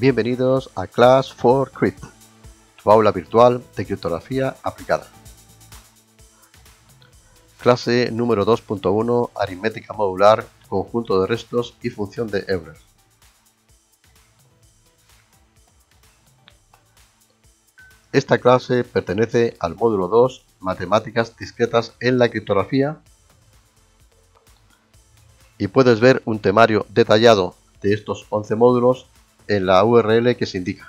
Bienvenidos a Class for Crypt, tu aula virtual de criptografía aplicada. Clase número 2.1 Aritmética modular, conjunto de restos y función de Euler. Esta clase pertenece al módulo 2 Matemáticas discretas en la criptografía y puedes ver un temario detallado de estos 11 módulos en la URL que se indica.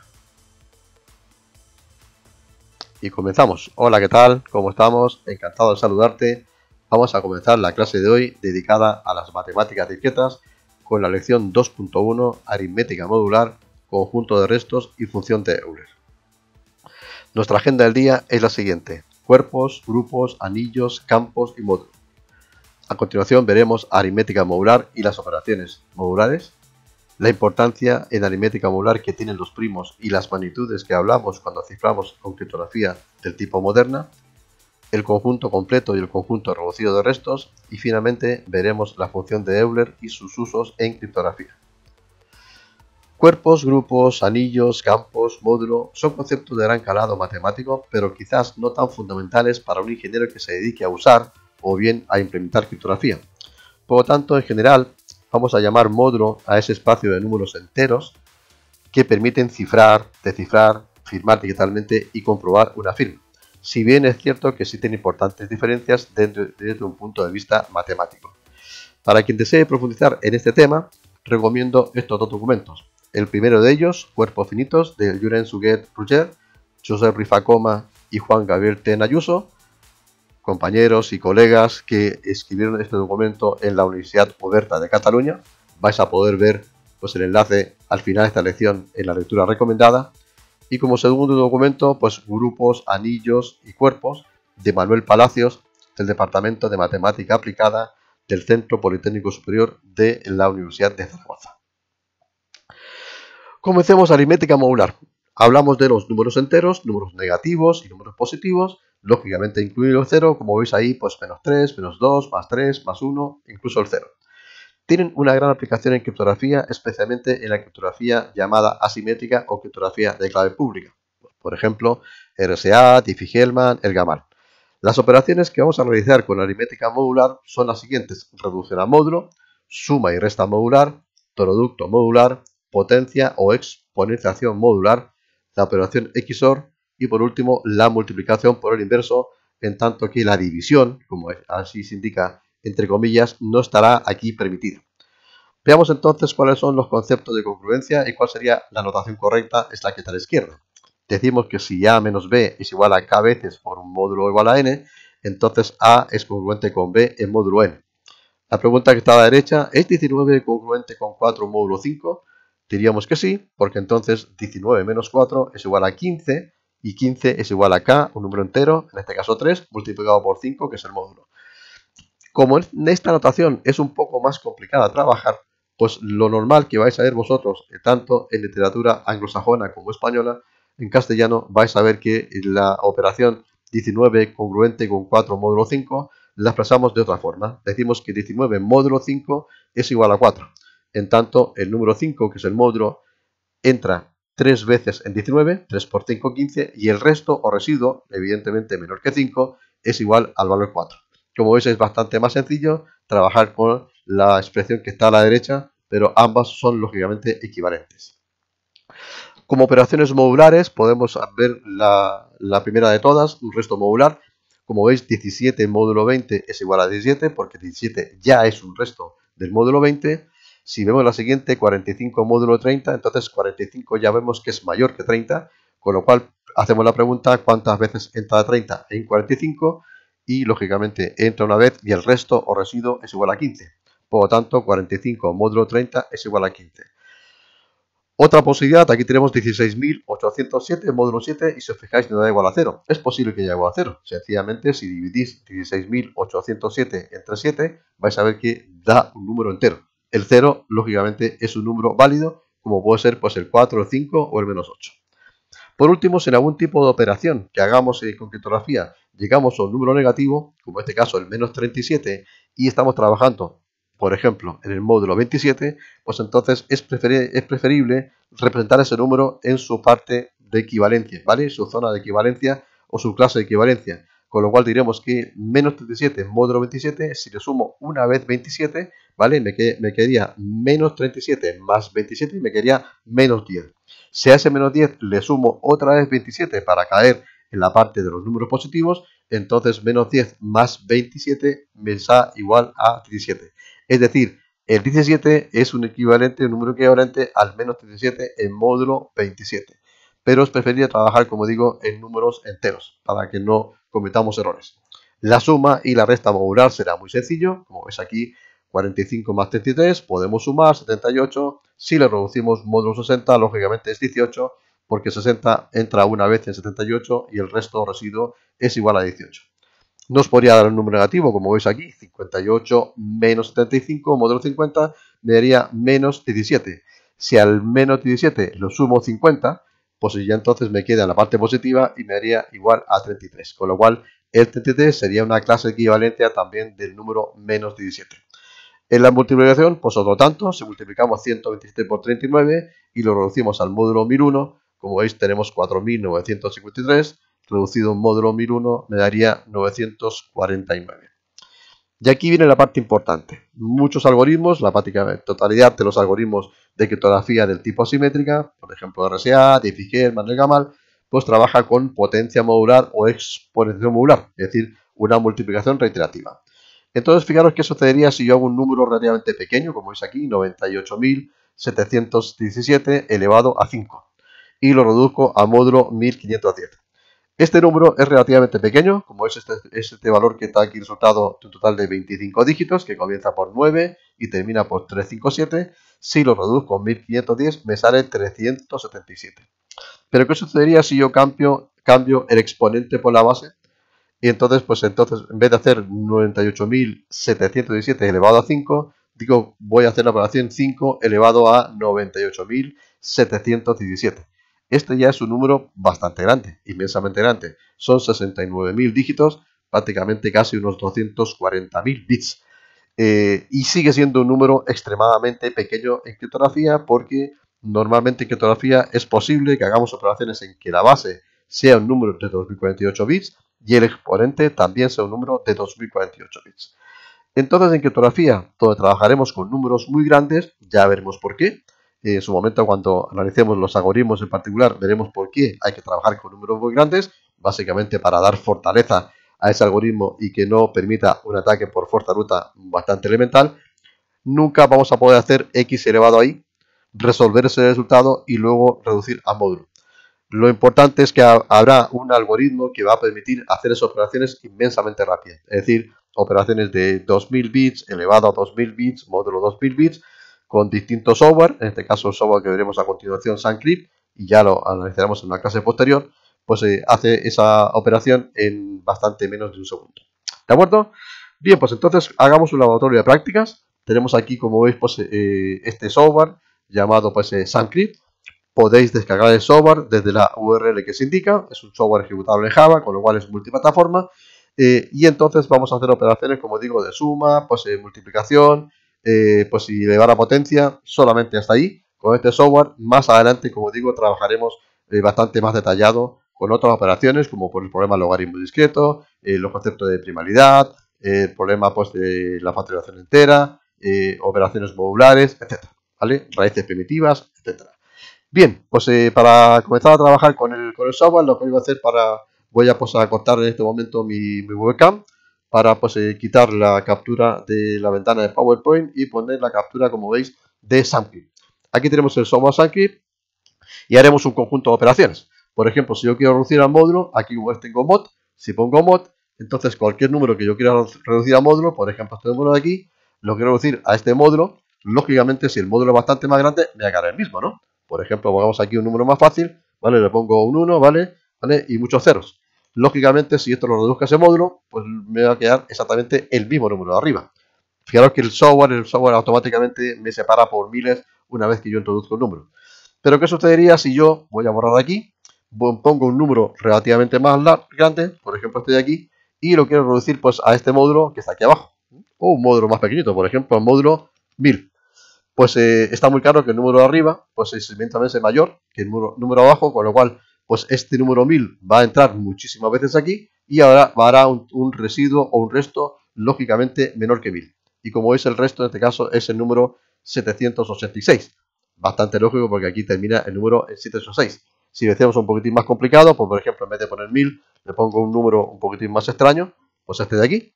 Y comenzamos. Hola, ¿qué tal? ¿Cómo estamos? Encantado de saludarte. Vamos a comenzar la clase de hoy dedicada a las matemáticas discretas con la lección 2.1 Aritmética modular, conjunto de restos y función de Euler. Nuestra agenda del día es la siguiente. Cuerpos, grupos, anillos, campos y módulos. A continuación veremos aritmética modular y las operaciones modulares. La importancia en aritmética modular que tienen los primos y las magnitudes que hablamos cuando ciframos con criptografía del tipo moderna, el conjunto completo y el conjunto reducido de restos, y finalmente veremos la función de Euler y sus usos en criptografía. Cuerpos, grupos, anillos, campos, módulo son conceptos de gran calado matemático, pero quizás no tan fundamentales para un ingeniero que se dedique a usar o bien a implementar criptografía. Por lo tanto, en general, vamos a llamar módulo a ese espacio de números enteros que permiten cifrar, descifrar, firmar digitalmente y comprobar una firma. Si bien es cierto que existen importantes diferencias desde, un punto de vista matemático. Para quien desee profundizar en este tema, recomiendo estos dos documentos. El primero de ellos, Cuerpos Finitos, de yuren Suger Ruger, Joseph Rifacoma y Juan Gabriel Tenayuso compañeros y colegas que escribieron este documento en la Universidad Oberta de Cataluña. Vais a poder ver pues, el enlace al final de esta lección en la lectura recomendada. Y como segundo documento, pues grupos, anillos y cuerpos de Manuel Palacios del Departamento de Matemática Aplicada del Centro Politécnico Superior de la Universidad de Zaragoza. Comencemos aritmética modular. Hablamos de los números enteros, números negativos y números positivos Lógicamente incluir el 0, como veis ahí, pues menos 3, menos 2, más 3, más 1, incluso el 0. Tienen una gran aplicación en criptografía, especialmente en la criptografía llamada asimétrica o criptografía de clave pública. Por ejemplo, RSA, Diffie-Hellman, Elgamal. Las operaciones que vamos a realizar con la aritmética modular son las siguientes. Reducción a módulo, suma y resta modular, producto modular, potencia o exponenciación modular, la operación XOR, y por último, la multiplicación por el inverso, en tanto que la división, como así se indica, entre comillas, no estará aquí permitida. Veamos entonces cuáles son los conceptos de congruencia y cuál sería la notación correcta, es la que está a la izquierda. Decimos que si A menos B es igual a K veces por un módulo igual a N, entonces A es congruente con B en módulo N. La pregunta que está a la derecha, ¿es 19 congruente con 4 módulo 5? Diríamos que sí, porque entonces 19 menos 4 es igual a 15, y 15 es igual a k, un número entero, en este caso 3, multiplicado por 5, que es el módulo. Como en esta notación es un poco más complicada trabajar, pues lo normal que vais a ver vosotros, eh, tanto en literatura anglosajona como española, en castellano vais a ver que la operación 19 congruente con 4 módulo 5 la expresamos de otra forma. Decimos que 19 módulo 5 es igual a 4. En tanto, el número 5, que es el módulo, entra 3 veces en 19, 3 por 5, 15, y el resto o residuo, evidentemente menor que 5, es igual al valor 4. Como veis es bastante más sencillo trabajar con la expresión que está a la derecha, pero ambas son lógicamente equivalentes. Como operaciones modulares podemos ver la, la primera de todas, un resto modular. Como veis 17 módulo 20 es igual a 17 porque 17 ya es un resto del módulo 20 si vemos la siguiente, 45 módulo 30, entonces 45 ya vemos que es mayor que 30, con lo cual hacemos la pregunta cuántas veces entra 30 en 45 y lógicamente entra una vez y el resto o residuo es igual a 15. Por lo tanto, 45 módulo 30 es igual a 15. Otra posibilidad, aquí tenemos 16.807 módulo 7 y si os fijáis no da igual a 0. Es posible que ya igual a 0. Sencillamente si dividís 16.807 entre 7 vais a ver que da un número entero. El 0, lógicamente, es un número válido, como puede ser pues, el 4, el 5 o el menos 8. Por último, si en algún tipo de operación que hagamos eh, con criptografía llegamos a un número negativo, como en este caso el menos 37, y estamos trabajando, por ejemplo, en el módulo 27, pues entonces es, preferible representar ese número en su parte de equivalencia, ¿vale? Su zona de equivalencia o su clase de equivalencia. Con lo cual diremos que menos 37 módulo 27, si le sumo una vez 27, ¿vale? Me, que, me quería menos 37 más 27 y me quería menos 10. Si a ese menos 10 le sumo otra vez 27 para caer en la parte de los números positivos, entonces menos 10 más 27 me da igual a 17. Es decir, el 17 es un equivalente, un número equivalente al menos 37 en módulo 27. Pero es preferible trabajar, como digo, en números enteros para que no cometamos errores. La suma y la resta modular será muy sencillo, como ves aquí 45 más 33, podemos sumar 78. Si le reducimos módulo 60, lógicamente es 18, porque 60 entra una vez en 78 y el resto residuo es igual a 18. Nos podría dar un número negativo, como veis aquí, 58 menos 75, módulo 50, me daría menos 17. Si al menos 17 lo sumo 50, pues ya entonces me queda la parte positiva y me daría igual a 33. Con lo cual, el 33 sería una clase equivalente también del número menos 17. En la multiplicación, pues otro tanto, si multiplicamos 127 por 39 y lo reducimos al módulo 1001, como veis tenemos 4953, reducido un módulo 1001 me daría 949. Y aquí viene la parte importante. Muchos algoritmos, la práctica totalidad de los algoritmos de criptografía del tipo asimétrica, por ejemplo RSA, Diffie-Hellman, manel pues trabaja con potencia modular o exponencia modular, es decir, una multiplicación reiterativa. Entonces, fijaros qué sucedería si yo hago un número relativamente pequeño, como es aquí, 98.717 elevado a 5, y lo reduzco a módulo 1510. Este número es relativamente pequeño, como es este, este valor que está aquí resultado de un total de 25 dígitos, que comienza por 9 y termina por 357. Si lo reduzco a 1510, me sale 377. Pero, ¿qué sucedería si yo cambio, cambio el exponente por la base? Y entonces, pues entonces, en vez de hacer 98.717 elevado a 5, digo, voy a hacer la operación 5 elevado a 98.717. Este ya es un número bastante grande, inmensamente grande. Son 69.000 dígitos, prácticamente casi unos 240.000 bits. Eh, y sigue siendo un número extremadamente pequeño en criptografía porque normalmente en criptografía es posible que hagamos operaciones en que la base sea un número de 2048 bits y el exponente también sea un número de 2048 bits. Entonces en criptografía, donde trabajaremos con números muy grandes, ya veremos por qué. En su momento cuando analicemos los algoritmos en particular, veremos por qué hay que trabajar con números muy grandes, básicamente para dar fortaleza a ese algoritmo y que no permita un ataque por fuerza bruta bastante elemental. Nunca vamos a poder hacer x elevado ahí, resolver ese resultado y luego reducir a módulo. Lo importante es que habrá un algoritmo que va a permitir hacer esas operaciones inmensamente rápidas, es decir, operaciones de 2000 bits, elevado a 2000 bits, módulo 2000 bits, con distintos software, en este caso el software que veremos a continuación, Suncrypt, y ya lo analizaremos en una clase posterior, pues eh, hace esa operación en bastante menos de un segundo. ¿De acuerdo? Bien, pues entonces hagamos un laboratorio de prácticas. Tenemos aquí, como veis, pues, eh, este software llamado pues, eh, Podéis descargar el software desde la URL que se indica, es un software ejecutable en Java, con lo cual es multiplataforma, eh, y entonces vamos a hacer operaciones, como digo, de suma, pues eh, multiplicación, eh, pues y elevar la potencia, solamente hasta ahí, con este software. Más adelante, como digo, trabajaremos bastante más detallado con otras operaciones, como por el problema logaritmo discreto, los conceptos de primalidad, el problema pues, de la facturación entera, operaciones modulares, etc. ¿vale? Raíces primitivas, etcétera. Bien, pues eh, para comenzar a trabajar con el, con el software, lo que voy a hacer para... Voy a, pues, a cortar en este momento mi, webcam para pues, eh, quitar la captura de la ventana de PowerPoint y poner la captura, como veis, de SunCrypt. Aquí tenemos el software SunCrypt y haremos un conjunto de operaciones. Por ejemplo, si yo quiero reducir al módulo, aquí tengo mod, si pongo mod, entonces cualquier número que yo quiera reducir al módulo, por ejemplo este número de aquí, lo quiero reducir a este módulo, lógicamente si el módulo es bastante más grande, me agarra el mismo, ¿no? Por ejemplo, pongamos aquí un número más fácil, ¿vale? Le pongo un 1, ¿vale? ¿Vale? Y muchos ceros. Lógicamente, si esto lo reduzca a ese módulo, pues me va a quedar exactamente el mismo número de arriba. Fijaros que el software, el software automáticamente me separa por miles una vez que yo introduzco un número. Pero ¿qué sucedería si yo, voy a borrar aquí, pongo un número relativamente más grande, por ejemplo este de aquí, y lo quiero reducir pues a este módulo que está aquí abajo. O un módulo más pequeñito, por ejemplo, el módulo 1000 pues eh, está muy claro que el número de arriba pues es mayor que el número, abajo, con lo cual pues este número 1000 va a entrar muchísimas veces aquí y ahora hará un, un, residuo o un resto lógicamente menor que 1000. Y como veis el resto en este caso es el número 786. Bastante lógico porque aquí termina el número 786. Si lo un poquitín más complicado, pues por ejemplo en vez de poner 1000 le pongo un número un poquitín más extraño, pues este de aquí.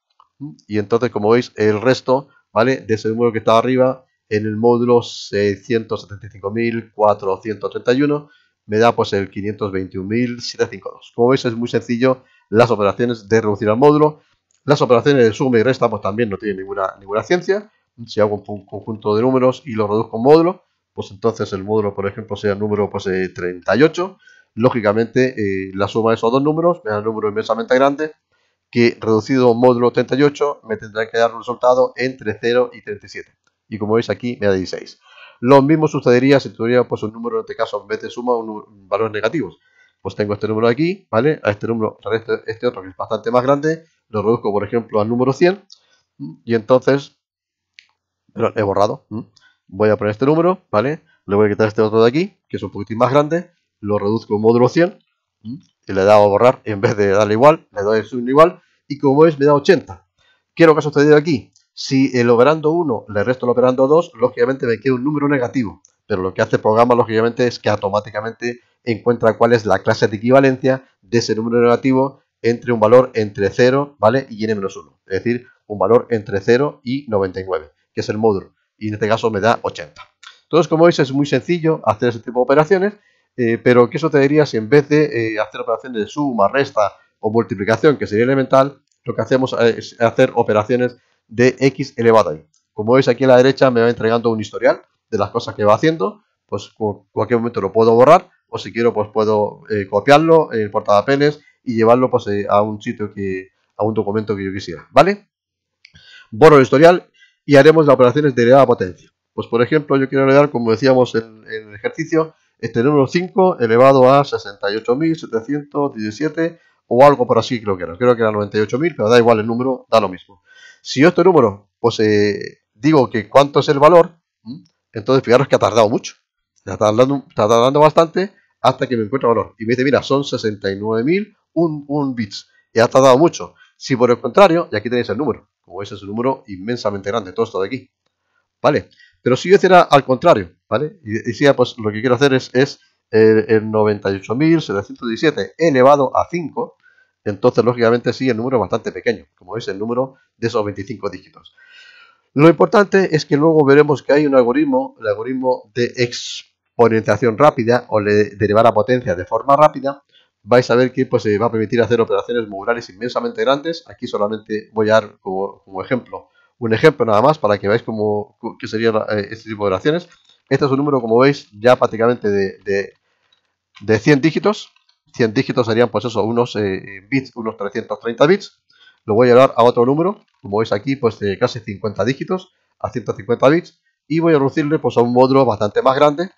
Y entonces como veis el resto ¿vale? de ese número que está arriba en el módulo 675.431 me da pues el 521.752. Como veis es muy sencillo las operaciones de reducir al módulo. Las operaciones de suma y resta pues también no tienen ninguna, ninguna ciencia. Si hago un conjunto de números y lo reduzco un módulo, pues entonces el módulo por ejemplo sea el número pues, 38. Eh, Lógicamente eh, la suma de esos dos números me da un número inmensamente grande que reducido un módulo 38 me tendrá que dar un resultado entre 0 y 37 y como veis aquí me da 16. Lo mismo sucedería si tuviera pues un número, en este caso, en vez de suma, un, valores negativos. Pues tengo este número aquí, ¿vale? A este número, este, este, otro que es bastante más grande, lo reduzco, por ejemplo, al número 100 y entonces, perdón, he borrado. Voy a poner este número, ¿vale? Le voy a quitar este otro de aquí, que es un poquitín más grande, lo reduzco en módulo 100 y le he dado a borrar en vez de darle igual, le doy un igual y como veis me da 80. ¿Qué es lo que ha sucedido aquí? Si el operando 1 le resto el operando 2, lógicamente me queda un número negativo. Pero lo que hace el programa, lógicamente, es que automáticamente encuentra cuál es la clase de equivalencia de ese número negativo entre un valor entre 0 ¿vale? y n-1. Es decir, un valor entre 0 y 99, que es el módulo. Y en este caso me da 80. Entonces, como veis, es muy sencillo hacer ese tipo de operaciones. Eh, pero, ¿qué sucedería si en vez de eh, hacer operaciones de suma, resta o multiplicación, que sería elemental, lo que hacemos eh, es hacer operaciones de x elevado a y. Como veis aquí a la derecha me va entregando un historial de las cosas que va haciendo, pues en cualquier momento lo puedo borrar o si quiero pues puedo eh, copiarlo en el portapapeles y llevarlo pues eh, a un sitio que a un documento que yo quisiera, ¿vale? Borro el historial y haremos las operaciones de elevada potencia. Pues por ejemplo, yo quiero elevar como decíamos en, el ejercicio, este número 5 elevado a 68.717 o algo por así creo que era. Creo que era 98.000, pero da igual el número, da lo mismo. Si yo este número, pues digo que cuánto es el valor, entonces fijaros que ha tardado mucho. Está tardando, está bastante hasta que me encuentra valor. Y me dice, mira, son 69.000 un, un bits. Y ha tardado mucho. Si por el contrario, y aquí tenéis el número, como veis es un número inmensamente grande, todo esto de aquí. ¿Vale? Pero si yo hiciera al contrario, ¿vale? Y decía, pues lo que quiero hacer es, es el, el 98.717 elevado a 5, entonces lógicamente sí, el número es bastante pequeño, como veis el número de esos 25 dígitos. Lo importante es que luego veremos que hay un algoritmo, el algoritmo de exponenciación rápida o de derivar a potencia de forma rápida, vais a ver que pues, se va a permitir hacer operaciones modulares inmensamente grandes. Aquí solamente voy a dar como, ejemplo, un ejemplo nada más para que veáis cómo que sería eh, este tipo de operaciones. Este es un número, como veis, ya prácticamente de, de 100 dígitos, 100 dígitos serían pues eso, unos eh, bits, unos 330 bits. Lo voy a llevar a otro número, como veis aquí, pues de eh, casi 50 dígitos a 150 bits. Y voy a reducirle pues a un módulo bastante más grande,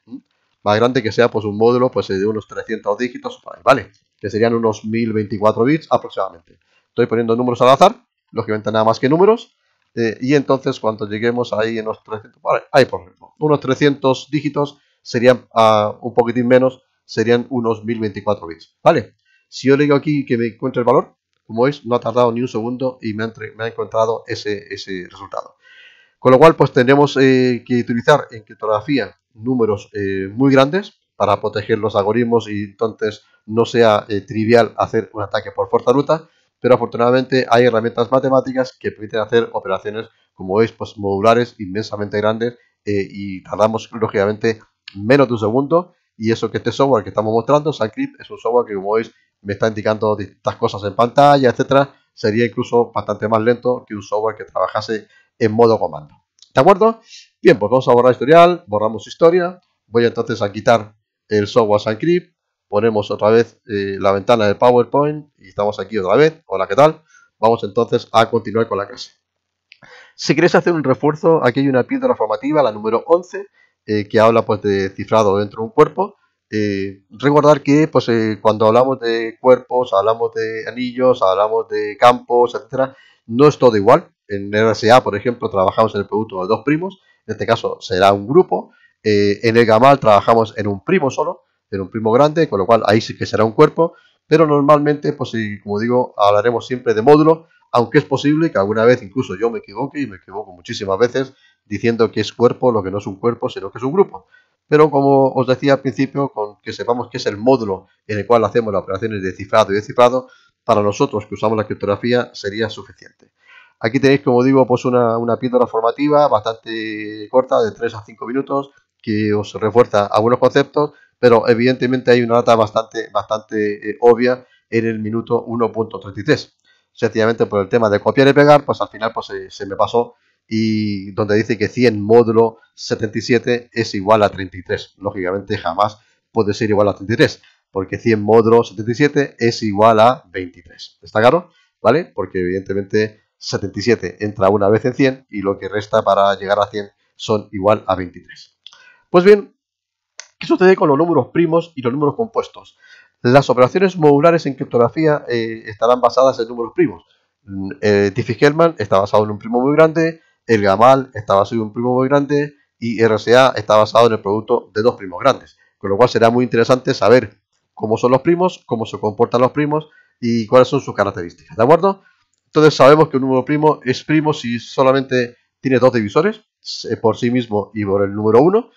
más grande que sea pues un módulo pues eh, de unos 300 dígitos, ¿vale? Que serían unos 1024 bits aproximadamente. Estoy poniendo números al azar, lógicamente nada más que números. y entonces cuando lleguemos ahí en los 300, vale, ahí por ejemplo, unos 300 dígitos serían ah, un poquitín menos serían unos 1024 bits, ¿vale? Si yo le digo aquí que me encuentre el valor, como veis, no ha tardado ni un segundo y me ha, me encontrado ese, ese, resultado. Con lo cual, pues tendremos eh, que utilizar en criptografía números eh, muy grandes para proteger los algoritmos y entonces no sea eh, trivial hacer un ataque por fuerza bruta, pero afortunadamente hay herramientas matemáticas que permiten hacer operaciones, como veis, pues modulares inmensamente grandes y tardamos lógicamente menos de un segundo y eso que este software que estamos mostrando, SandCrypt, es un software que como veis me está indicando distintas cosas en pantalla, etcétera, sería incluso bastante más lento que un software que trabajase en modo comando. ¿De acuerdo? Bien, pues vamos a borrar historial, borramos historia, voy entonces a quitar el software SandCrypt, ponemos otra vez eh, la ventana del PowerPoint y estamos aquí otra vez, hola, ¿qué tal? Vamos entonces a continuar con la clase. Si queréis hacer un refuerzo, aquí hay una piedra formativa, la número 11, eh, que habla pues de cifrado dentro de un cuerpo. Eh, recordar que pues eh, cuando hablamos de cuerpos, hablamos de anillos, hablamos de campos, etcétera, no es todo igual. En RSA, por ejemplo, trabajamos en el producto de dos primos, en este caso será un grupo. en el Gamal trabajamos en un primo solo, en un primo grande, con lo cual ahí sí que será un cuerpo. Pero normalmente, pues como digo, hablaremos siempre de módulo aunque es posible que alguna vez incluso yo me equivoque y me equivoco muchísimas veces diciendo que es cuerpo lo que no es un cuerpo, sino que es un grupo. Pero como os decía al principio, con que sepamos que es el módulo en el cual hacemos las operaciones de cifrado y descifrado, para nosotros que usamos la criptografía sería suficiente. Aquí tenéis, como digo, pues una, píldora formativa bastante corta, de 3 a 5 minutos, que os refuerza algunos conceptos, pero evidentemente hay una data bastante, bastante eh, obvia en el minuto 1.33. Sencillamente por el tema de copiar y pegar, pues al final pues, eh, se me pasó y donde dice que 100 módulo 77 es igual a 33. Lógicamente jamás puede ser igual a 33, porque 100 módulo 77 es igual a 23. ¿Está claro? ¿Vale? Porque evidentemente 77 entra una vez en 100 y lo que resta para llegar a 100 son igual a 23. Pues bien, ¿qué sucede con los números primos y los números compuestos? Las operaciones modulares en criptografía eh, estarán basadas en números primos. Mm, eh, tiffy Diffie-Hellman está basado en un primo muy grande, el Gamal está basado en un primo muy grande y RSA está basado en el producto de dos primos grandes. Con lo cual será muy interesante saber cómo son los primos, cómo se comportan los primos y cuáles son sus características. ¿De acuerdo? Entonces sabemos que un número primo es primo si solamente tiene dos divisores, eh, por sí mismo y por el número 1.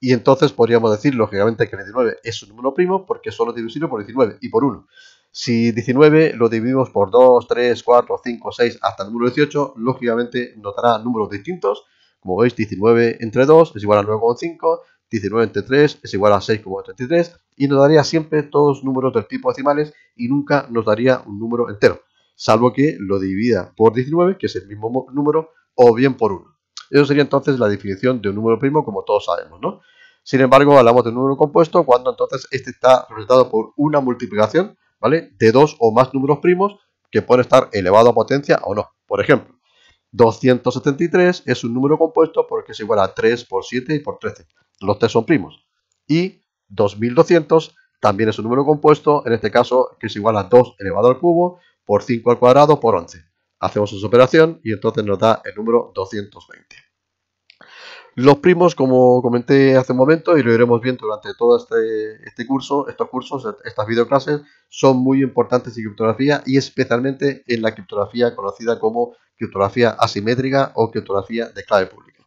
Y entonces podríamos decir, lógicamente, que 19 es un número primo porque solo es divisible por 19 y por 1. Si 19 lo dividimos por 2, 3, 4, 5, 6 hasta el número 18, lógicamente notará números distintos. Como veis, 19 entre 2 es igual a 9,5, 19 entre 3 es igual a 6,33 y nos daría siempre todos números del tipo decimales y nunca nos daría un número entero, salvo que lo divida por 19, que es el mismo número, o bien por 1. Eso sería entonces la definición de un número primo, como todos sabemos, ¿no? Sin embargo, hablamos de un número compuesto cuando entonces este está representado por una multiplicación ¿vale? De dos o más números primos que pueden estar elevado a potencia o no. Por ejemplo, 273 es un número compuesto porque es igual a 3 por 7 y por 13. Los tres son primos. Y 2200 también es un número compuesto, en este caso que es igual a 2 elevado al cubo por 5 al cuadrado por 11. Hacemos esa operación y entonces nos da el número 220. Los primos, como comenté hace un momento y lo iremos viendo durante todo este, este, curso, estos cursos, estas videoclases, son muy importantes en criptografía y especialmente en la criptografía conocida como criptografía asimétrica o criptografía de clave pública.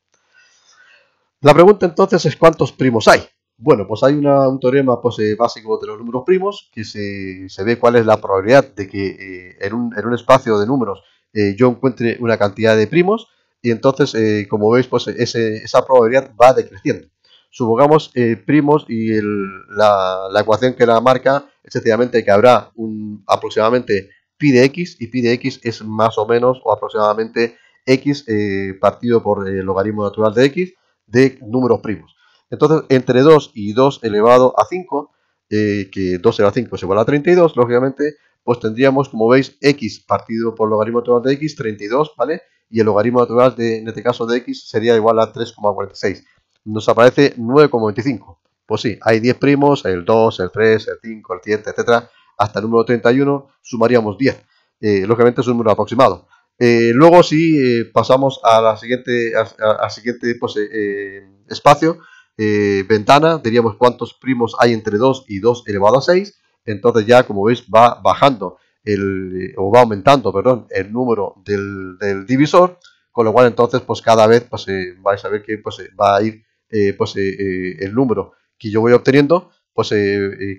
La pregunta entonces es ¿cuántos primos hay? Bueno, pues hay un teorema pues, eh, básico de los números primos que se, ve cuál es la probabilidad de que eh, en, un, espacio de números eh, yo encuentre una cantidad de primos y entonces, eh, como veis, pues esa probabilidad va decreciendo. Supongamos eh, primos y la, ecuación que la marca es sencillamente que habrá un, aproximadamente pi de x y pi de x es más o menos o aproximadamente x eh, partido por el logaritmo natural de x de números primos. Entonces, entre 2 y 2 elevado a 5, que 2 elevado a 5 es igual a 32, lógicamente, pues tendríamos, como veis, x partido por logaritmo natural de x, 32, ¿vale? y el logaritmo natural de, en este caso de x sería igual a 3,46. Nos aparece 9,25. Pues sí, hay 10 primos, el 2, el 3, el 5, el 7, etcétera, hasta el número 31 sumaríamos 10. Eh, lógicamente es un número aproximado. Eh, luego si eh, pasamos a la siguiente, a, siguiente pues, espacio, ventana, diríamos cuántos primos hay entre 2 y 2 elevado a 6, entonces ya como veis va bajando el, o va aumentando, perdón, el número del, del, divisor, con lo cual entonces pues cada vez pues, eh, vais a ver que pues, eh, va a ir eh, pues, el número que yo voy obteniendo pues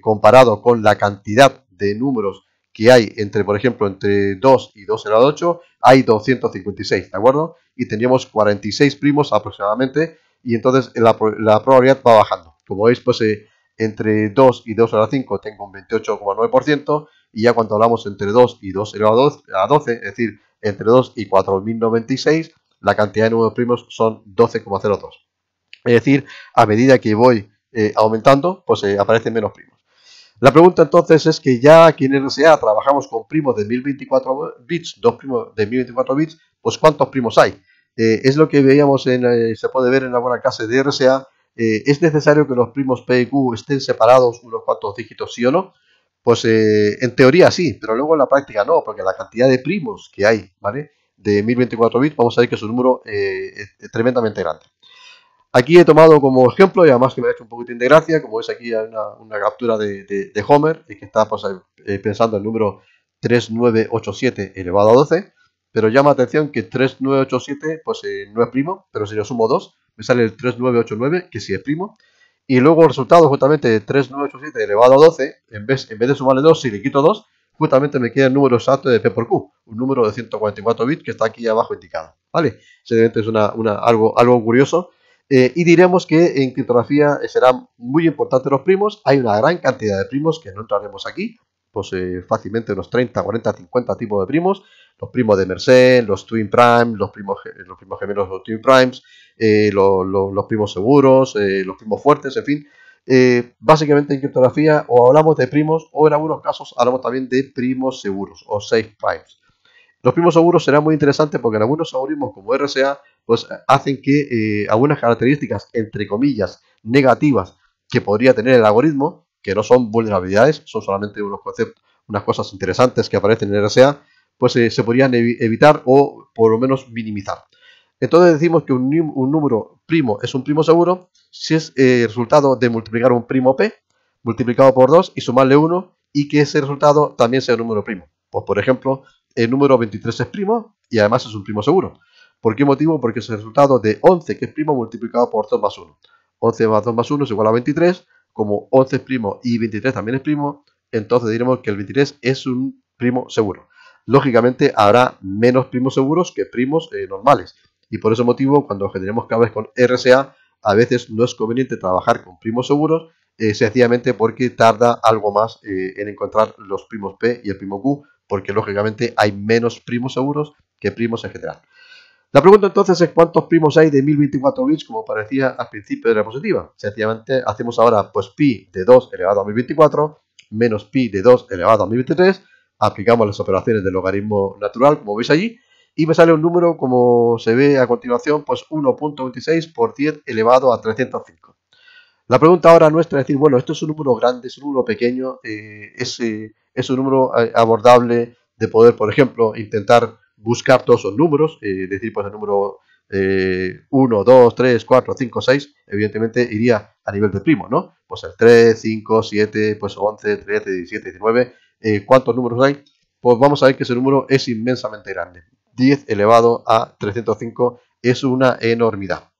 comparado con la cantidad de números que hay entre, por ejemplo, entre 2 y 2 a la 8, hay 256, ¿de acuerdo? Y teníamos 46 primos aproximadamente, y entonces la, la probabilidad va bajando. Como veis, pues entre 2 y 2 a la 5 tengo un 28,9%, y ya cuando hablamos entre 2 y 2 elevado a 12, es decir, entre 2 y 4096, la cantidad de nuevos primos son 12,02. Es decir, a medida que voy eh, aumentando, pues eh, aparecen menos primos. La pregunta entonces es que ya aquí en RSA trabajamos con primos de 1024 bits, dos primos de 1024 bits, pues ¿cuántos primos hay? Eh, es lo que veíamos, en, se puede ver en la buena clase de RSA, ¿es necesario que los primos P y Q estén separados unos cuantos dígitos, sí o no? Pues eh, en teoría sí, pero luego en la práctica no, porque la cantidad de primos que hay, ¿vale? De 1024 bits, vamos a ver que es un número eh, tremendamente grande. Aquí he tomado como ejemplo, y además que me ha hecho un poquitín de gracia, como es aquí hay una, captura de, Homer, que está pues, eh, pensando el número 3987 elevado a 12, pero llama atención que 3987 pues, no es primo, pero si yo sumo 2, me sale el 3989, que sí es primo, y luego el resultado justamente de 3987 elevado a 12, en vez, en vez de sumarle 2, si le quito 2, justamente me queda el número exacto de P por Q, un número de 144 bits que está aquí abajo indicado. ¿Vale? Simplemente es una, algo, algo curioso. Eh, y diremos que en criptografía serán muy importantes los primos. Hay una gran cantidad de primos que no entraremos aquí, pues eh, fácilmente unos 30, 40, 50 tipos de primos. Los primos de Mercedes, los Twin Primes, los primos, los primos gemelos, los Twin Primes, eh, los, primos seguros, eh, los primos fuertes, en fin. Eh, básicamente en criptografía o hablamos de primos o en algunos casos hablamos también de primos seguros o safe primes. Los primos seguros serán muy interesantes porque en algunos algoritmos como RSA pues hacen que algunas características entre comillas negativas que podría tener el algoritmo, que no son vulnerabilidades, son solamente unos conceptos, unas cosas interesantes que aparecen en RSA, pues se podrían evitar o por lo menos minimizar. Entonces decimos que un, número primo es un primo seguro si es eh, el resultado de multiplicar un primo p multiplicado por 2 y sumarle 1 y que ese resultado también sea un número primo. Pues por ejemplo, el número 23 es primo y además es un primo seguro. ¿Por qué motivo? Porque es el resultado de 11, que es primo, multiplicado por 2 más 1. 11 más 2 más 1 es igual a 23. Como 11 es primo y 23 también es primo, entonces diremos que el 23 es un primo seguro. Lógicamente habrá menos primos seguros que primos eh, normales y por ese motivo cuando generemos cables con RSA a veces no es conveniente trabajar con primos seguros eh, sencillamente porque tarda algo más eh, en encontrar los primos P y el primo Q porque lógicamente hay menos primos seguros que primos en general. La pregunta entonces es cuántos primos hay de 1024 bits como parecía al principio de la diapositiva? Sencillamente hacemos ahora pues pi de 2 elevado a 1024 menos pi de 2 elevado a 1023 aplicamos las operaciones del logaritmo natural como veis allí y me sale un número como se ve a continuación, pues 1.26 por 10 elevado a 305. La pregunta ahora nuestra es decir, bueno, esto es un número grande, es un número pequeño, eh, es, eh, un número eh, abordable de poder, por ejemplo, intentar buscar todos esos números, eh, es decir, pues el número 1, 2, 3, 4, 5, 6, evidentemente iría a nivel de primo, ¿no? Pues el 3, 5, 7, pues 11, 13, 17, 19, ¿cuántos números hay? Pues vamos a ver que ese número es inmensamente grande. 10 elevado a 305 es una enormidad.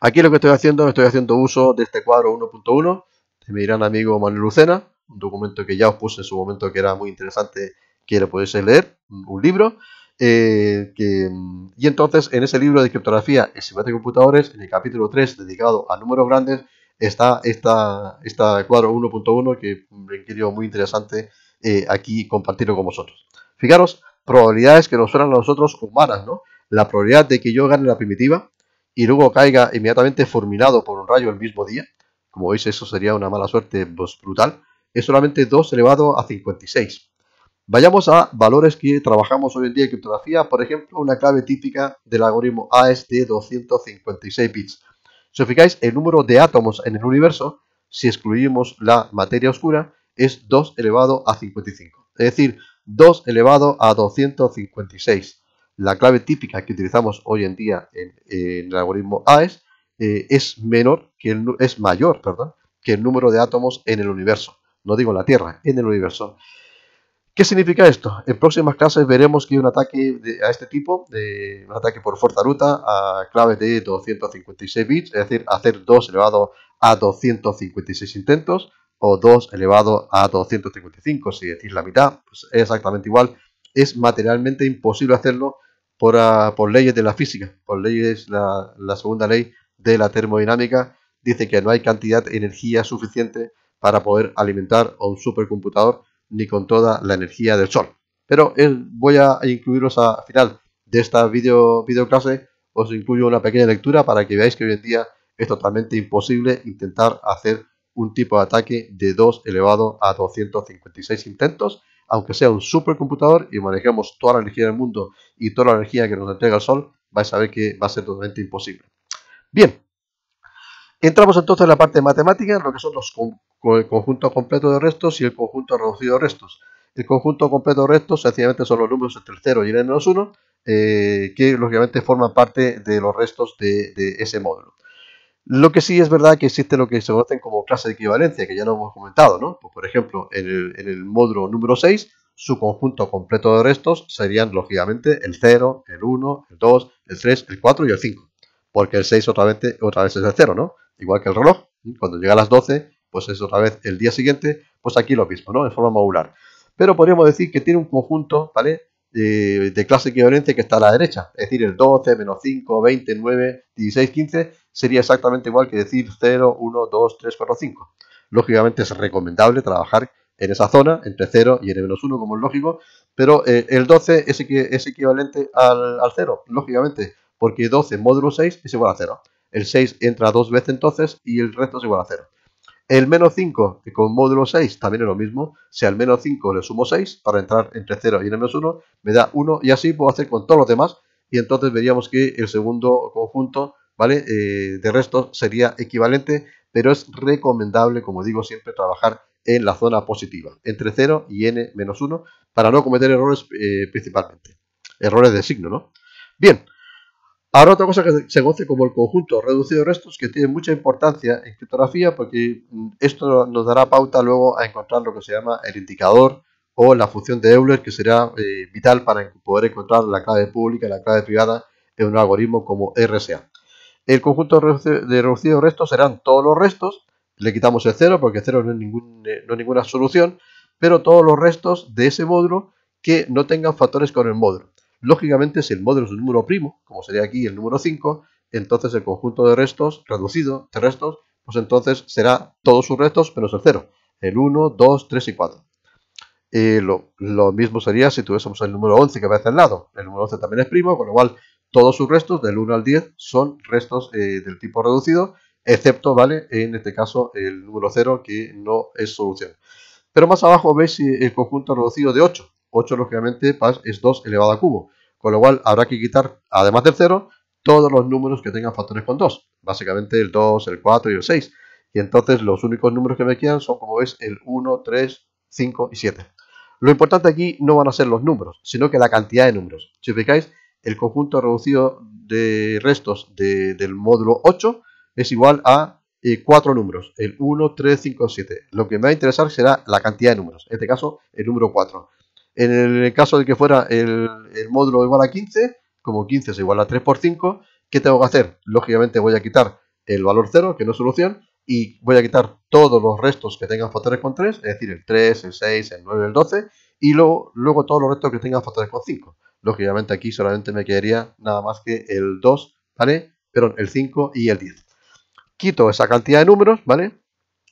Aquí lo que estoy haciendo, estoy haciendo uso de este cuadro 1.1 de mi gran amigo Manuel Lucena, un documento que ya os puse en su momento que era muy interesante que lo podéis leer, un libro. Eh, y entonces en ese libro de criptografía y sistemas de computadores, en el capítulo 3 dedicado a números grandes, está esta, esta cuadro 1.1 que me ha querido muy interesante eh, aquí compartirlo con vosotros. Fijaros, probabilidades que nos suenan a nosotros humanas, ¿no? La probabilidad de que yo gane la primitiva y luego caiga inmediatamente fulminado por un rayo el mismo día, como veis eso sería una mala suerte pues, brutal, es solamente 2 elevado a 56. Vayamos a valores que trabajamos hoy en día en criptografía, por ejemplo, una clave típica del algoritmo A es de 256 bits. Si os fijáis, el número de átomos en el universo, si excluimos la materia oscura, es 2 elevado a 55 es decir, 2 elevado a 256. La clave típica que utilizamos hoy en día en, el algoritmo AES eh, es, menor que el, es mayor que el número de átomos en el universo. No digo en la Tierra, en el universo. ¿Qué significa esto? En próximas clases veremos que un ataque de, a este tipo, un ataque por fuerza bruta a claves de 256 bits, es decir, hacer 2 elevado a 256 intentos, o 2 elevado a 255, si decís la mitad, pues es exactamente igual. Es materialmente imposible hacerlo por, ah, leyes de la física, por leyes, la, segunda ley de la termodinámica dice que no hay cantidad de energía suficiente para poder alimentar a un supercomputador ni con toda la energía del sol. Pero eh, voy a incluiros al final de esta video, video clase, os incluyo una pequeña lectura para que veáis que hoy en día es totalmente imposible intentar hacer un tipo de ataque de 2 elevado a 256 intentos, aunque sea un supercomputador y manejemos toda la energía del mundo y toda la energía que nos entrega el Sol, vais a ver que va a ser totalmente imposible. Bien, entramos entonces en la parte matemática, lo que son los conjuntos completos conjunto completo de restos y el conjunto reducido de restos. El conjunto completo de restos sencillamente son los números entre 0 y el n-1, eh, que lógicamente forman parte de los restos de ese módulo. Lo que sí es verdad que existe lo que se conocen como clase de equivalencia, que ya lo hemos comentado, ¿no? Pues por ejemplo, en el, módulo número 6, su conjunto completo de restos serían, lógicamente, el 0, el 1, el 2, el 3, el 4 y el 5. Porque el 6 otra vez, otra vez es el 0, ¿no? Igual que el reloj, cuando llega a las 12, pues es otra vez el día siguiente, pues aquí lo mismo, ¿no? En forma modular. Pero podríamos decir que tiene un conjunto, ¿vale? de clase equivalente que está a la derecha, es decir, el 12, menos 5, 20, 9, 16, 15, sería exactamente igual que decir 0, 1, 2, 3, 4, 5. Lógicamente es recomendable trabajar en esa zona, entre 0 y n-1 como es lógico, pero eh, el 12 es, equivalente al, al, 0, lógicamente, porque 12 módulo 6 es igual a 0. El 6 entra dos veces entonces y el resto es igual a 0. El menos 5 que con módulo 6 también es lo mismo, si al menos 5 le sumo 6 para entrar entre 0 y n-1 me da 1 y así puedo hacer con todos los demás y entonces veríamos que el segundo conjunto ¿vale? Eh, de resto sería equivalente, pero es recomendable, como digo siempre, trabajar en la zona positiva, entre 0 y n-1, para no cometer errores eh, principalmente. Errores de signo, ¿no? Bien, ahora otra cosa que se conoce como el conjunto reducido de restos, que tiene mucha importancia en criptografía, porque mm, esto nos dará pauta luego a encontrar lo que se llama el indicador o la función de Euler, que será eh, vital para poder encontrar la clave pública y la clave privada en un algoritmo como RSA. El conjunto de reducidos restos serán todos los restos. Le quitamos el 0 porque el 0 no es, ningún, eh, ninguna solución. Pero todos los restos de ese módulo que no tengan factores con el módulo. Lógicamente, si el módulo es un número primo, como sería aquí el número 5, entonces el conjunto de restos reducido de restos, pues entonces será todos sus restos menos el 0. El 1, 2, 3 y 4. Eh, lo, lo, mismo sería si tuviésemos el número 11 que aparece al lado. El número 11 también es primo, con lo cual todos sus restos, del 1 al 10, son restos eh, del tipo reducido, excepto, ¿vale? En este caso, el número 0, que no es solución. Pero más abajo veis eh, el conjunto reducido de 8. 8, lógicamente, es 2 elevado a cubo. Con lo cual, habrá que quitar, además del 0, todos los números que tengan factores con 2. Básicamente el 2, el 4 y el 6. Y entonces los únicos números que me quedan son, como ves, el 1, 3, 5 y 7. Lo importante aquí no van a ser los números, sino que la cantidad de números. Si os fijáis, el conjunto reducido de restos del módulo 8 es igual a 4 eh, cuatro números, el 1, 3, 5, 7. Lo que me va a interesar será la cantidad de números, en este caso el número 4. En el caso de que fuera el, módulo igual a 15, como 15 es igual a 3 por 5, ¿qué tengo que hacer? Lógicamente voy a quitar el valor 0, que no es solución, y voy a quitar todos los restos que tengan factores con 3, es decir, el 3, el 6, el 9, el 12, y luego, luego todos los restos que tengan factores con 5. Lógicamente aquí solamente me quedaría nada más que el 2, ¿vale? Pero el 5 y el 10. Quito esa cantidad de números, ¿vale?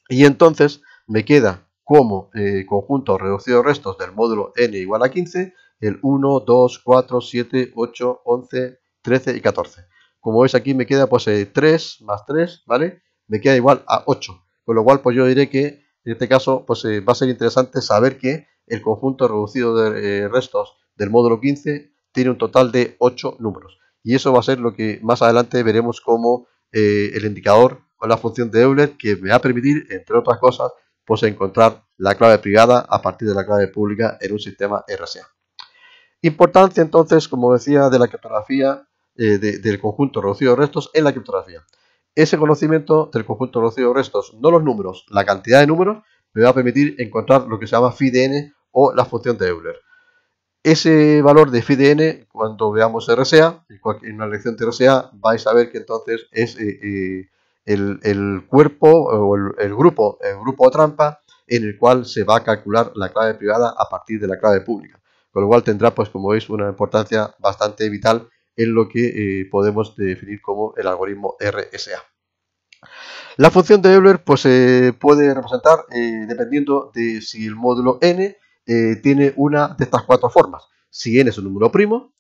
Y entonces me queda como eh, conjunto reducido de restos del módulo n igual a 15, el 1, 2, 4, 7, 8, 11, 13 y 14. Como veis aquí me queda pues eh, 3 más 3, ¿vale? Me queda igual a 8. Con lo cual pues yo diré que en este caso pues eh, va a ser interesante saber que el conjunto reducido de eh, restos del módulo 15 tiene un total de 8 números. Y eso va a ser lo que más adelante veremos como eh, el indicador o la función de Euler que me va a permitir, entre otras cosas, pues encontrar la clave privada a partir de la clave pública en un sistema RSA. Importancia entonces, como decía, de la criptografía, eh, del conjunto reducido de restos en la criptografía. Ese conocimiento del conjunto reducido de restos, no los números, la cantidad de números, me va a permitir encontrar lo que se llama n o la función de Euler. Ese valor de de n, cuando veamos RSA, en una lección de RSA, vais a ver que entonces es eh, eh, el, cuerpo eh, o el, grupo, el grupo o trampa en el cual se va a calcular la clave privada a partir de la clave pública. Con lo cual tendrá, pues como veis, una importancia bastante vital en lo que podemos definir como el algoritmo RSA. La función de Euler pues, se puede representar dependiendo de si el módulo n eh, tiene una de estas cuatro formas. Si n es un número primo,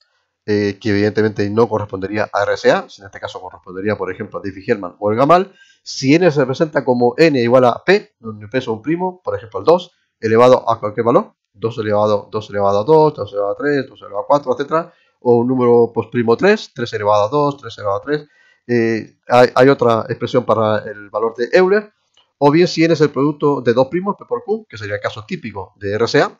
eh, que evidentemente no correspondería a RSA, en este caso correspondería, por ejemplo, a Diffie-Hellman o el Gamal. Si n se representa como n igual a p, donde p es un primo, por ejemplo, el 2, elevado a cualquier valor, 2 elevado, 2 elevado a 2, 2 elevado a 3, 2 elevado a 4, etc. O un número posprimo 3, 3 elevado a 2, 3 elevado a 3. Eh, hay, hay, otra expresión para el valor de Euler, o bien si n es el producto de dos primos, P por Q, que sería el caso típico de RSA.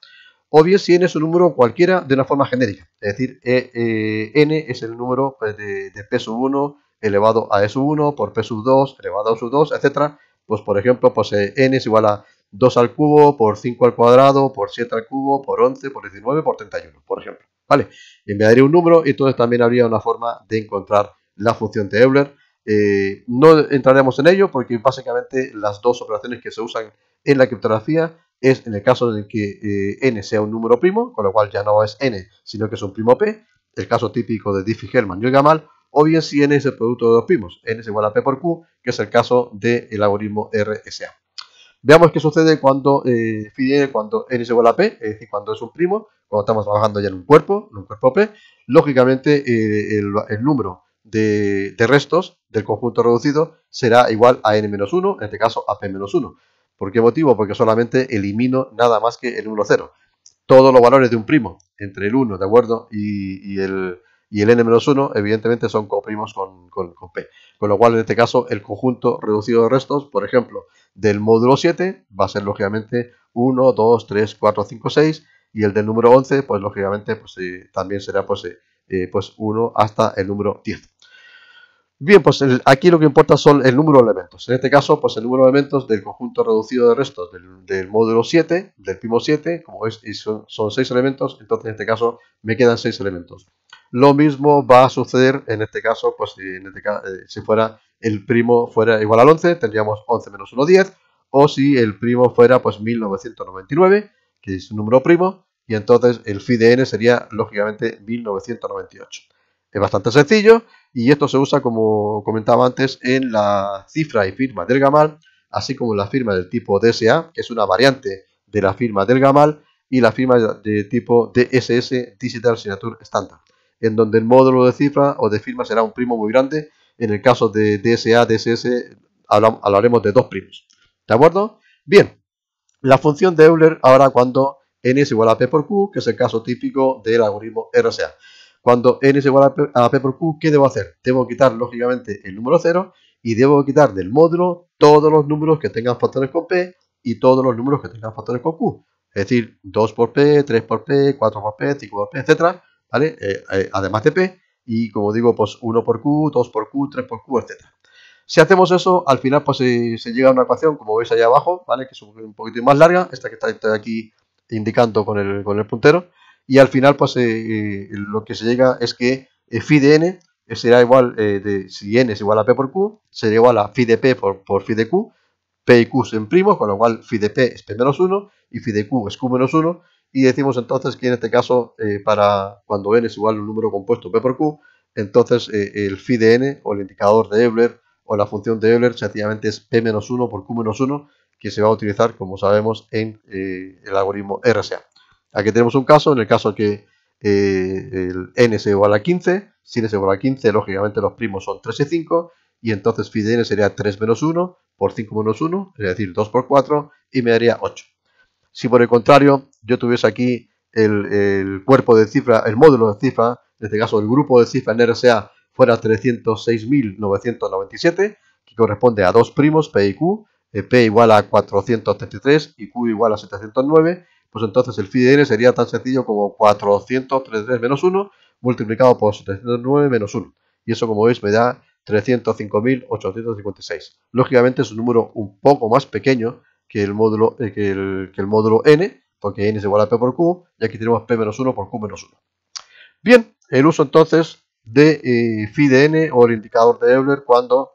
o bien si n es un número cualquiera de una forma genérica, es decir, e, e, n es el número pues, de, P sub 1 elevado a E sub 1 por P sub 2 elevado a e sub 2, etc. Pues por ejemplo, pues eh, n es igual a 2 al cubo por 5 al cuadrado por 7 al cubo por 11 por 19 por 31, por ejemplo. ¿Vale? Y me daría un número y entonces también habría una forma de encontrar la función de Euler eh, no entraremos en ello porque básicamente las dos operaciones que se usan en la criptografía es en el caso de que eh, n sea un número primo, con lo cual ya no es n, sino que es un primo p, el caso típico de Diffie-Hellman y Gamal, o bien si n es el producto de dos primos, n es igual a p por q, que es el caso del algoritmo RSA. Veamos qué sucede cuando eh, cuando n es igual a p, es decir, cuando es un primo, cuando estamos trabajando ya en un cuerpo, en un cuerpo p, lógicamente eh, el número de, restos del conjunto reducido será igual a n-1, en este caso a p-1. ¿Por qué motivo? Porque solamente elimino nada más que el 1, 0. Todos los valores de un primo entre el 1, ¿de acuerdo? Y, el, el n-1 evidentemente son coprimos con, con, p. Con lo cual en este caso el conjunto reducido de restos, por ejemplo, del módulo 7 va a ser lógicamente 1, 2, 3, 4, 5, 6 y el del número 11 pues lógicamente pues, eh, también será pues, eh, eh, pues 1 hasta el número 10. Bien, pues aquí lo que importa son el número de elementos. En este caso, pues el número de elementos del conjunto reducido de restos del, módulo 7, del primo 7, como veis, son, son 6 elementos, entonces en este caso me quedan 6 elementos. Lo mismo va a suceder en este caso, pues si, en este eh, si fuera el primo fuera igual al 11, tendríamos 11 menos 1, 10, o si el primo fuera pues 1999, que es un número primo, y entonces el phi de n sería lógicamente 1998. Es bastante sencillo y esto se usa, como comentaba antes, en la cifra y firma del Gamal, así como la firma del tipo DSA, que es una variante de la firma del Gamal, y la firma de tipo DSS, Digital Signature Standard, en donde el módulo de cifra o de firma será un primo muy grande. En el caso de DSA, DSS, hablaremos de dos primos. ¿De acuerdo? Bien, la función de Euler ahora cuando n es igual a p por q, que es el caso típico del algoritmo RSA. Cuando n es igual a p, por q, ¿qué debo hacer? Debo quitar, lógicamente, el número 0 y debo quitar del módulo todos los números que tengan factores con p y todos los números que tengan factores con q. Es decir, 2 por p, 3 por p, 4 por p, 5 por p, etcétera, ¿vale? Eh, eh, además de p, y como digo, pues 1 por q, 2 por q, 3 por q, etcétera. Si hacemos eso, al final pues se, llega a una ecuación, como veis allá abajo, ¿vale? Que es un, poquito más larga, esta que está, aquí indicando con el puntero, y al final pues eh, eh, lo que se llega es que eh, phi de n será igual, de, si n es igual a p por q, será igual a phi de p por, por phi de q, p y q son primos, con lo cual phi de p es p menos 1 y phi de q es q menos 1 y decimos entonces que en este caso para cuando n es igual a un número compuesto p por q, entonces el phi de n o el indicador de Euler o la función de Euler sencillamente es p menos 1 por q menos 1 que se va a utilizar como sabemos en el algoritmo RSA. Aquí tenemos un caso, en el caso que eh, el n es igual a 15, si n es igual a 15, lógicamente los primos son 3 y 5, y entonces phi de n sería 3 menos 1 por 5 menos 1, es decir, 2 por 4, y me daría 8. Si por el contrario yo tuviese aquí el, el cuerpo de cifra, el módulo de cifra, en este caso el grupo de cifra en RSA fuera 306.997, que corresponde a dos primos, P y Q, eh, P igual a 433 y Q igual a 709, pues entonces el phi de n sería tan sencillo como 433 menos 1 multiplicado por 709 menos 1. Y eso, como veis, me da 305.856. Lógicamente es un número un poco más pequeño que el módulo, eh, que, el, módulo n, porque n es igual a p por q, y aquí tenemos p menos 1 por q menos 1. Bien, el uso entonces de eh, phi de n o el indicador de Euler cuando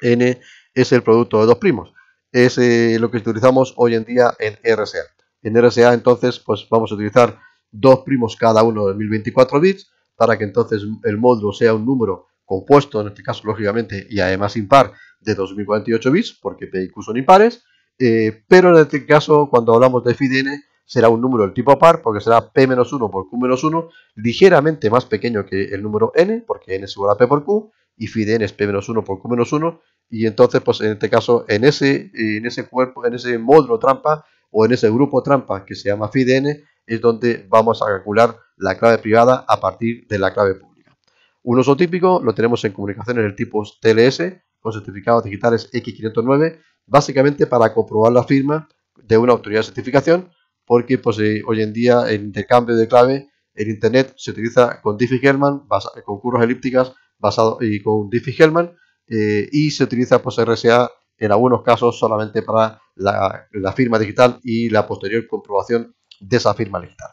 n es el producto de dos primos. Es eh, lo que utilizamos hoy en día en RSA. En RSA entonces pues vamos a utilizar dos primos cada uno de 1024 bits para que entonces el módulo sea un número compuesto, en este caso lógicamente y además impar, de 2048 bits, porque P y Q son impares, eh, pero en este caso cuando hablamos de FIDN será un número del tipo par, porque será P-1 por Q-1, ligeramente más pequeño que el número N, porque N es igual a P por Q, y FIDN es P-1 por Q-1, y entonces pues en este caso en ese, en ese cuerpo, en ese módulo trampa, o en ese grupo trampa que se llama FIDN es donde vamos a calcular la clave privada a partir de la clave pública. Un uso típico lo tenemos en comunicaciones del tipo TLS con certificados digitales X509, básicamente para comprobar la firma de una autoridad de certificación, porque pues, eh, hoy en día el intercambio de clave en Internet se utiliza con Diffie-Hellman, con curvas elípticas basado, y con Diffie-Hellman, eh, y se utiliza pues, RSA en algunos casos solamente para la, firma digital y la posterior comprobación de esa firma digital.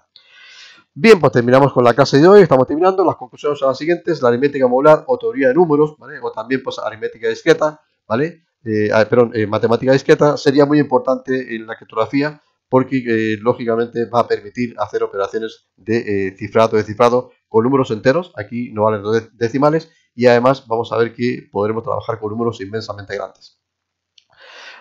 Bien, pues terminamos con la clase de hoy, estamos terminando, las conclusiones son las siguientes, la aritmética modular o teoría de números, o también pues aritmética discreta, ¿vale? Eh, perdón, eh, matemática discreta sería muy importante en la criptografía porque eh, lógicamente va a permitir hacer operaciones de cifrado de cifrado con números enteros, aquí no valen los decimales y además vamos a ver que podremos trabajar con números inmensamente grandes.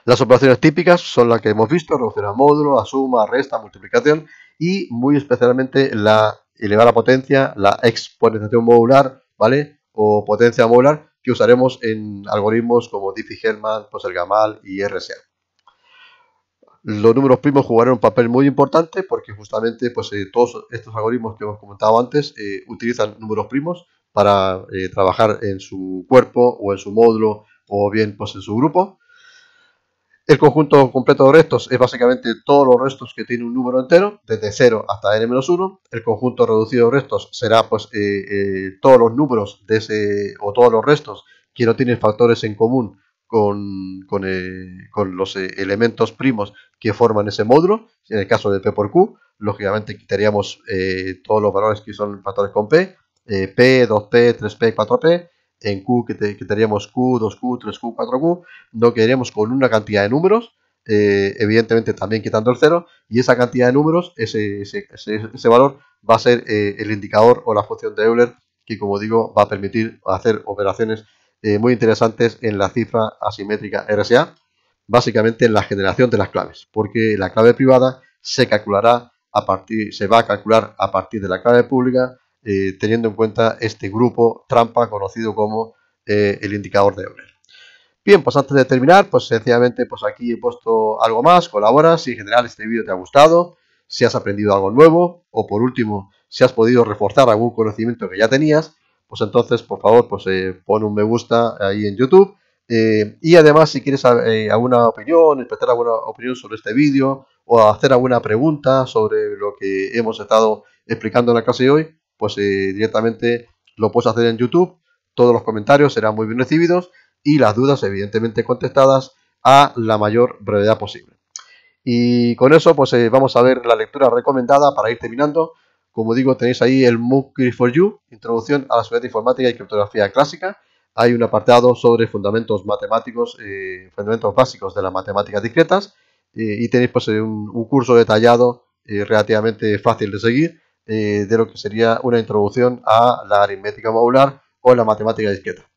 Las operaciones típicas son las que hemos visto, reducir a módulo, a suma, resta, multiplicación y muy especialmente la elevada potencia, la exponenciación modular, ¿vale? O potencia modular que usaremos en algoritmos como Diffie-Hellman, Gamal y RSA. Los números primos jugarán un papel muy importante porque justamente pues, eh, todos estos algoritmos que hemos comentado antes eh, utilizan números primos para eh, trabajar en su cuerpo o en su módulo o bien pues, en su grupo. El conjunto completo de restos es básicamente todos los restos que tiene un número entero, desde 0 hasta n-1. El conjunto reducido de restos será pues eh, eh, todos los números de ese, o todos los restos que no tienen factores en común con, con eh, los elementos primos que forman ese módulo. En el caso de P por Q, lógicamente quitaríamos todos los valores que son factores con P, P, 2P, 3P, 4P en Q que, te, Q, 2Q, 3Q, 4Q, no quedaríamos con una cantidad de números, eh, evidentemente también quitando el cero y esa cantidad de números, ese, ese, ese, valor va a ser eh, el indicador o la función de Euler que como digo va a permitir hacer operaciones eh, muy interesantes en la cifra asimétrica RSA, básicamente en la generación de las claves, porque la clave privada se calculará a partir, se va a calcular a partir de la clave pública eh, teniendo en cuenta este grupo trampa conocido como eh, el indicador de Euler. Bien, pues antes de terminar, pues sencillamente pues aquí he puesto algo más, colabora, si en general este vídeo te ha gustado, si has aprendido algo nuevo, o por último, si has podido reforzar algún conocimiento que ya tenías, pues entonces, por favor, pues eh, pon un me gusta ahí en YouTube. y además, si quieres alguna opinión, expresar alguna opinión sobre este vídeo o hacer alguna pregunta sobre lo que hemos estado explicando en la clase de hoy, pues eh, directamente lo puedes hacer en YouTube. Todos los comentarios serán muy bien recibidos y las dudas, evidentemente, contestadas a la mayor brevedad posible. Y con eso, pues eh, vamos a ver la lectura recomendada para ir terminando. Como digo, tenéis ahí el MOOC for You, Introducción a la de Informática y Criptografía Clásica. Hay un apartado sobre fundamentos matemáticos, eh, fundamentos básicos de las matemáticas discretas. y tenéis pues, un, un curso detallado relativamente fácil de seguir eh, de lo que sería una introducción a la aritmética modular o la matemática discreta.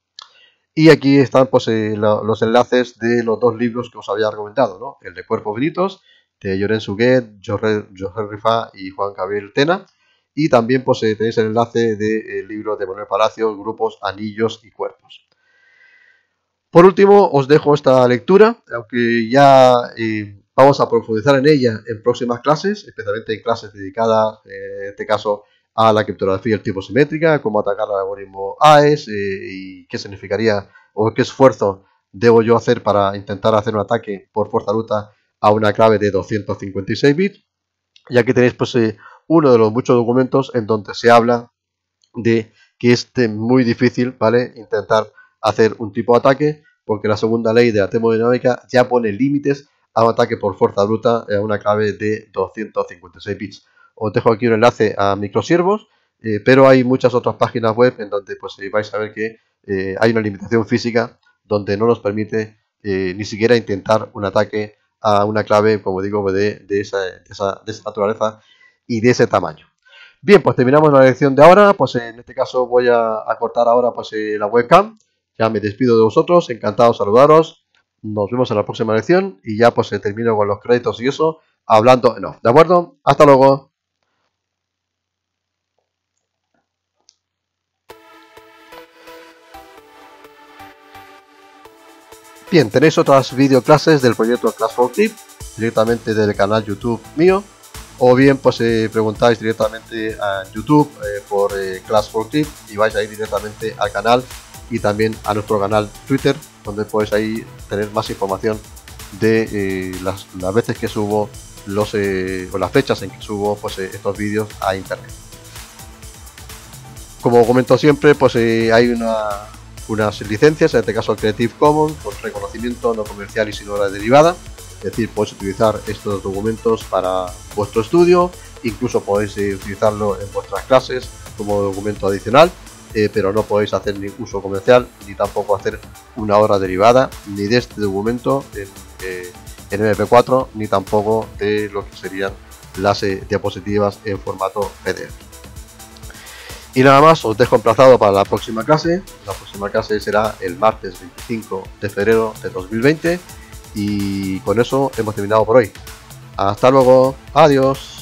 Y aquí están pues, eh, los enlaces de los dos libros que os había argumentado ¿no? el de Cuerpos Finitos, de lorenzo Huguet, Jorge Rifa y Juan Gabriel Tena, y también pues, eh, tenéis el enlace del libro de Manuel Palacio, Grupos, Anillos y Cuerpos. Por último, os dejo esta lectura, aunque ya Vamos a profundizar en ella en próximas clases, especialmente en clases dedicadas, eh, en este caso, a la criptografía del tipo simétrica, cómo atacar al algoritmo AES eh, y qué significaría o qué esfuerzo debo yo hacer para intentar hacer un ataque por fuerza bruta a una clave de 256 bits. Y aquí tenéis pues eh, uno de los muchos documentos en donde se habla de que es muy difícil, ¿vale? Intentar hacer un tipo de ataque porque la segunda ley de la termodinámica ya pone límites a un ataque por fuerza bruta eh, a una clave de 256 bits. Os dejo aquí un enlace a Microsiervos, eh, pero hay muchas otras páginas web en donde pues, eh, vais a ver que hay una limitación física donde no nos permite ni siquiera intentar un ataque a una clave, como digo, de, esa, esa, naturaleza y de ese tamaño. Bien, pues terminamos la lección de ahora. Pues en este caso voy a, cortar ahora pues, la webcam. Ya me despido de vosotros. Encantado de saludaros. Nos vemos en la próxima lección y ya pues termino con los créditos y eso hablando en off. ¿De acuerdo? Hasta luego. Bien, tenéis otras videoclases del proyecto Class for Tip directamente del canal YouTube mío o bien pues eh, preguntáis directamente a YouTube eh, por eh, Class for Tip y vais a ir directamente al canal y también a nuestro canal Twitter donde puedes ahí tener más información de eh, las, veces que subo los eh, o las fechas en que subo pues eh, estos vídeos a internet como comento siempre pues hay una, unas licencias en este caso Creative Commons con reconocimiento no comercial y sin hora derivada es decir podéis utilizar estos documentos para vuestro estudio incluso podéis utilizarlo en vuestras clases como documento adicional eh, pero no podéis hacer ni uso comercial, ni tampoco hacer una obra derivada, ni de este documento en, eh, MP4, ni tampoco de lo que serían las eh, diapositivas en formato PDF. Y nada más, os dejo emplazado para la próxima clase. La próxima clase será el martes 25 de febrero de 2020. Y con eso hemos terminado por hoy. Hasta luego, adiós.